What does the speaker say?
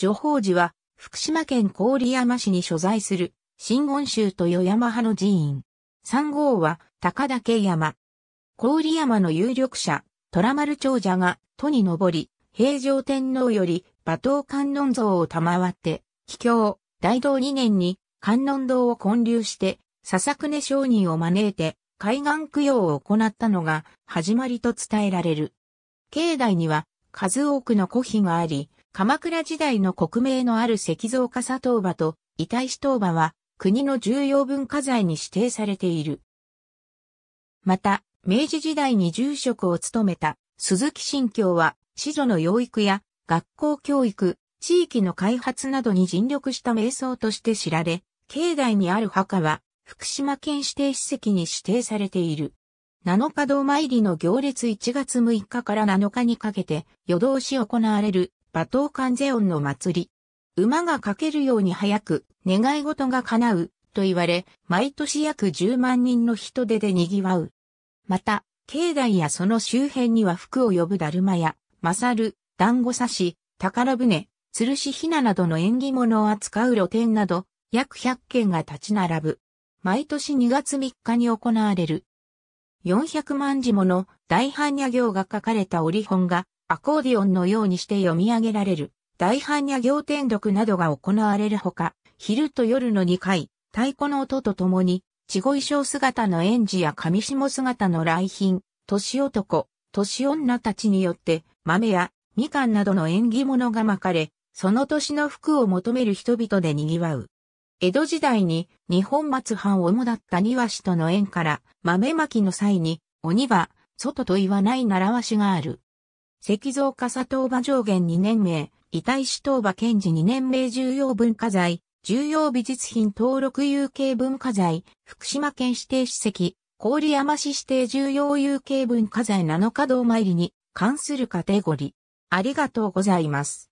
女法寺は、福島県郡山市に所在する、新言宗と与山派の寺院。三号は、高岳山。郡山の有力者、虎丸長者が、都に登り、平城天皇より、馬頭観音像を賜って、帰郷、大道2年に、観音堂を建立して、笹久商人を招いて、海岸供養を行ったのが、始まりと伝えられる。境内には、数多くの古碑があり、鎌倉時代の国名のある石像か佐藤場と板石東場は国の重要文化財に指定されている。また、明治時代に住職を務めた鈴木新教は、子女の養育や学校教育、地域の開発などに尽力した瞑想として知られ、境内にある墓は福島県指定史跡に指定されている。七日堂参りの行列1月6日から7日にかけて夜通し行われる馬頭観世音の祭り。馬が駆けるように早く、願い事が叶う、と言われ、毎年約10万人の人手で賑わう。また、境内やその周辺には服を呼ぶだるまや、まさる、団子刺し、宝船、吊るしひななどの縁起物を扱う露店など、約100件が立ち並ぶ。毎年2月3日に行われる。400万字もの大般若行が書かれた折本がアコーディオンのようにして読み上げられる、大半や行天読などが行われるほか、昼と夜の2回、太鼓の音とともに、地衣装姿の園児や上下姿の来賓、年男、年女たちによって、豆やみかんなどの縁起物が巻かれ、その年の服を求める人々で賑わう。江戸時代に日本松藩主だった庭師との縁から豆まきの際に鬼は外と言わない習わしがある。石像化佐場上限2年名、遺体死東場検事2年名重要文化財、重要美術品登録有形文化財、福島県指定史跡、郡山市指定重要有形文化財7日堂参りに関するカテゴリー。ありがとうございます。